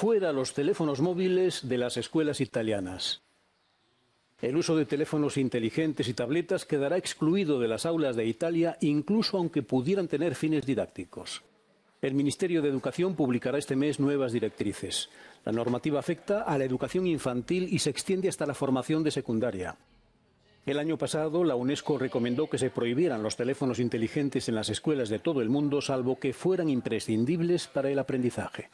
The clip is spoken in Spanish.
fuera los teléfonos móviles de las escuelas italianas. El uso de teléfonos inteligentes y tabletas quedará excluido de las aulas de Italia incluso aunque pudieran tener fines didácticos. El Ministerio de Educación publicará este mes nuevas directrices. La normativa afecta a la educación infantil y se extiende hasta la formación de secundaria. El año pasado, la UNESCO recomendó que se prohibieran los teléfonos inteligentes en las escuelas de todo el mundo, salvo que fueran imprescindibles para el aprendizaje.